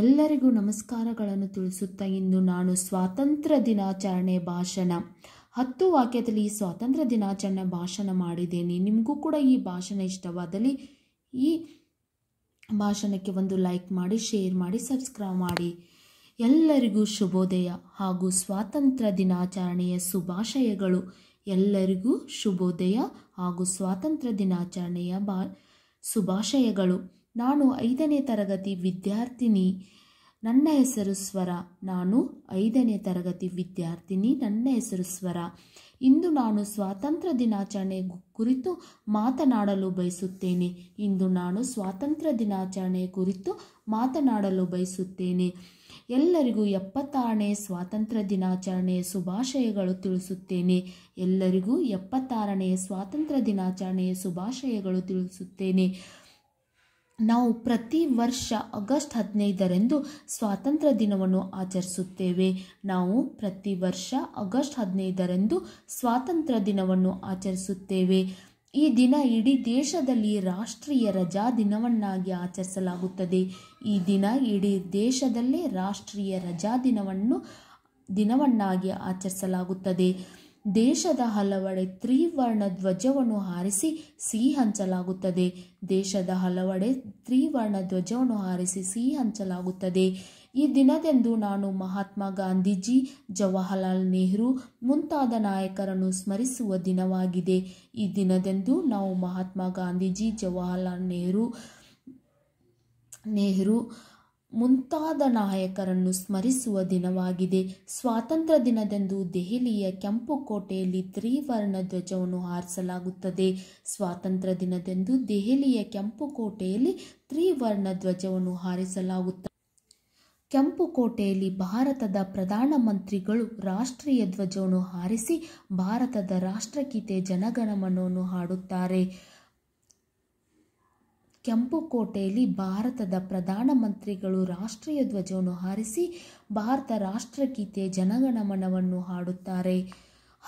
ಎಲ್ಲರಿಗೂ ನಮಸ್ಕಾರಗಳನ್ನು ತಿಳಿಸುತ್ತಾ ಇಂದು ನಾನು ಸ್ವಾತಂತ್ರ್ಯ ದಿನಾಚರಣೆ ಭಾಷಣ ಹತ್ತು ವಾಕ್ಯದಲ್ಲಿ ಈ ಸ್ವಾತಂತ್ರ್ಯ ದಿನಾಚರಣೆ ಭಾಷಣ ಮಾಡಿದ್ದೇನೆ ನಿಮಗೂ ಕೂಡ ಈ ಭಾಷಣ ಇಷ್ಟವಾದಲ್ಲಿ ಈ ಭಾಷಣಕ್ಕೆ ಒಂದು ಲೈಕ್ ಮಾಡಿ ಶೇರ್ ಮಾಡಿ ಸಬ್ಸ್ಕ್ರೈಬ್ ಮಾಡಿ ಎಲ್ಲರಿಗೂ ಶುಭೋದಯ ಹಾಗೂ ಸ್ವಾತಂತ್ರ್ಯ ದಿನಾಚರಣೆಯ ಶುಭಾಶಯಗಳು ಎಲ್ಲರಿಗೂ ಶುಭೋದಯ ಹಾಗೂ ಸ್ವಾತಂತ್ರ್ಯ ದಿನಾಚರಣೆಯ ಬಾ ಶುಭಾಶಯಗಳು ನಾನು ಐದನೇ ತರಗತಿ ವಿದ್ಯಾರ್ಥಿನಿ ನನ್ನ ಹೆಸರು ಸ್ವರ ನಾನು ಐದನೇ ತರಗತಿ ವಿದ್ಯಾರ್ಥಿನಿ ನನ್ನ ಹೆಸರು ಸ್ವರ ಇಂದು ನಾನು ಸ್ವಾತಂತ್ರ್ಯ ದಿನಾಚರಣೆ ಕುರಿತು ಮಾತನಾಡಲು ಬಯಸುತ್ತೇನೆ ಇಂದು ನಾನು ಸ್ವಾತಂತ್ರ್ಯ ದಿನಾಚರಣೆ ಕುರಿತು ಮಾತನಾಡಲು ಬಯಸುತ್ತೇನೆ ಎಲ್ಲರಿಗೂ ಎಪ್ಪತ್ತಾರನೇ ಸ್ವಾತಂತ್ರ್ಯ ದಿನಾಚರಣೆ ಶುಭಾಶಯಗಳು ತಿಳಿಸುತ್ತೇನೆ ಎಲ್ಲರಿಗೂ ಎಪ್ಪತ್ತಾರನೇ ಸ್ವಾತಂತ್ರ್ಯ ದಿನಾಚರಣೆ ಶುಭಾಶಯಗಳು ತಿಳಿಸುತ್ತೇನೆ ನಾವು ಪ್ರತಿ ವರ್ಷ ಆಗಸ್ಟ್ ಹದಿನೈದರಂದು ಸ್ವಾತಂತ್ರ್ಯ ದಿನವನ್ನು ಆಚರಿಸುತ್ತೇವೆ ನಾವು ಪ್ರತಿ ವರ್ಷ ಆಗಸ್ಟ್ ಹದಿನೈದರಂದು ಸ್ವಾತಂತ್ರ್ಯ ದಿನವನ್ನು ಆಚರಿಸುತ್ತೇವೆ ಈ ದಿನ ಇಡೀ ದೇಶದಲ್ಲಿ ರಾಷ್ಟ್ರೀಯ ರಜಾ ದಿನವನ್ನಾಗಿ ಆಚರಿಸಲಾಗುತ್ತದೆ ಈ ದಿನ ಇಡೀ ದೇಶದಲ್ಲೇ ರಾಷ್ಟ್ರೀಯ ರಜಾ ದಿನವನ್ನು ದಿನವನ್ನಾಗಿ ಆಚರಿಸಲಾಗುತ್ತದೆ ದೇಶದ ಹಲವೆಡೆ ತ್ರಿವರ್ಣ ಧ್ವಜವನ್ನು ಹಾರಿಸಿ ಸಿಹಿ ಹಂಚಲಾಗುತ್ತದೆ ದೇಶದ ಹಲವೆಡೆ ತ್ರಿವರ್ಣ ಧ್ವಜವನ್ನು ಹಾರಿಸಿ ಸಿಹಿ ಹಂಚಲಾಗುತ್ತದೆ ಈ ದಿನದಂದು ನಾನು ಮಹಾತ್ಮ ಗಾಂಧೀಜಿ ಜವಾಹರಲಾಲ್ ನೆಹರು ಮುಂತಾದ ನಾಯಕರನ್ನು ಸ್ಮರಿಸುವ ದಿನವಾಗಿದೆ ಈ ದಿನದಂದು ನಾವು ಮಹಾತ್ಮ ಗಾಂಧೀಜಿ ಜವಾಹರಲಾಲ್ ನೆಹರು ನೆಹರು ಮುಂತಾದ ನಾಯಕರನ್ನು ಸ್ಮರಿಸುವ ದಿನವಾಗಿದೆ ಸ್ವಾತಂತ್ರ್ಯ ದಿನದಂದು ದೆಹಲಿಯ ಕೆಂಪು ಕೋಟೆಯಲ್ಲಿ ತ್ರಿವರ್ಣ ಧ್ವಜವನ್ನು ಹಾರಿಸಲಾಗುತ್ತದೆ ಸ್ವಾತಂತ್ರ್ಯ ದಿನದಂದು ದೆಹಲಿಯ ಕೆಂಪು ಕೋಟೆಯಲ್ಲಿ ತ್ರಿವರ್ಣ ಧ್ವಜವನ್ನು ಹಾರಿಸಲಾಗುತ್ತದೆ ಕೆಂಪು ಕೋಟೆಯಲ್ಲಿ ಭಾರತದ ಪ್ರಧಾನ ಮಂತ್ರಿಗಳು ರಾಷ್ಟ್ರೀಯ ಧ್ವಜವನ್ನು ಹಾರಿಸಿ ಭಾರತದ ರಾಷ್ಟ್ರಗೀತೆ ಜನಗಣಮನವನ್ನು ಹಾಡುತ್ತಾರೆ ಕೆಂಪು ಕೋಟೆಯಲ್ಲಿ ಭಾರತದ ಪ್ರಧಾನಮಂತ್ರಿಗಳು ರಾಷ್ಟ್ರೀಯ ಧ್ವಜವನ್ನು ಹಾರಿಸಿ ಭಾರತ ರಾಷ್ಟ್ರಗೀತೆ ಜನಗಣಮನವನ್ನು ಹಾಡುತ್ತಾರೆ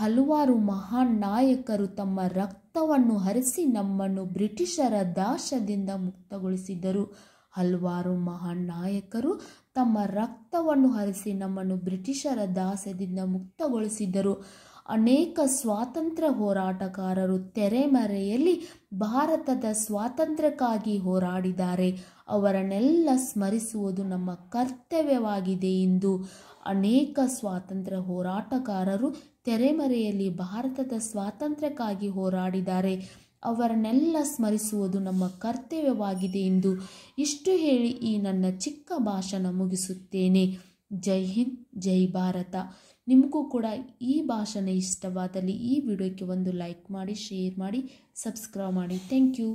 ಹಲವಾರು ಮಹಾನ್ ನಾಯಕರು ತಮ್ಮ ರಕ್ತವನ್ನು ಹರಿಸಿ ನಮ್ಮನ್ನು ಬ್ರಿಟಿಷರ ದಾಶದಿಂದ ಮುಕ್ತಗೊಳಿಸಿದರು ಹಲವಾರು ಮಹಾನ್ ನಾಯಕರು ತಮ್ಮ ರಕ್ತವನ್ನು ಹರಿಸಿ ನಮ್ಮನ್ನು ಬ್ರಿಟಿಷರ ದಾಸದಿಂದ ಮುಕ್ತಗೊಳಿಸಿದರು ಅನೇಕ ಸ್ವಾತಂತ್ರ್ಯ ಹೋರಾಟಗಾರರು ತೆರೆಮರೆಯಲ್ಲಿ ಭಾರತದ ಸ್ವಾತಂತ್ರ್ಯಕ್ಕಾಗಿ ಹೋರಾಡಿದ್ದಾರೆ ಅವರನ್ನೆಲ್ಲ ಸ್ಮರಿಸುವುದು ನಮ್ಮ ಕರ್ತವ್ಯವಾಗಿದೆ ಎಂದು ಅನೇಕ ಸ್ವಾತಂತ್ರ್ಯ ಹೋರಾಟಗಾರರು ತೆರೆಮರೆಯಲ್ಲಿ ಭಾರತದ ಸ್ವಾತಂತ್ರ್ಯಕ್ಕಾಗಿ ಹೋರಾಡಿದ್ದಾರೆ ಅವರನ್ನೆಲ್ಲ ಸ್ಮರಿಸುವುದು ನಮ್ಮ ಕರ್ತವ್ಯವಾಗಿದೆ ಎಂದು ಇಷ್ಟು ಹೇಳಿ ಈ ನನ್ನ ಚಿಕ್ಕ ಭಾಷಣ ಮುಗಿಸುತ್ತೇನೆ ಜೈ ಹಿಂದ್ ಜೈ ಭಾರತ ನಿಮಗೂ ಕೂಡ ಈ ಭಾಷೆನೇ ಇಷ್ಟವಾದಲ್ಲಿ ಈ ವಿಡಿಯೋಕ್ಕೆ ಒಂದು ಲೈಕ್ ಮಾಡಿ ಶೇರ್ ಮಾಡಿ ಸಬ್ಸ್ಕ್ರೈಬ್ ಮಾಡಿ ಥ್ಯಾಂಕ್ ಯು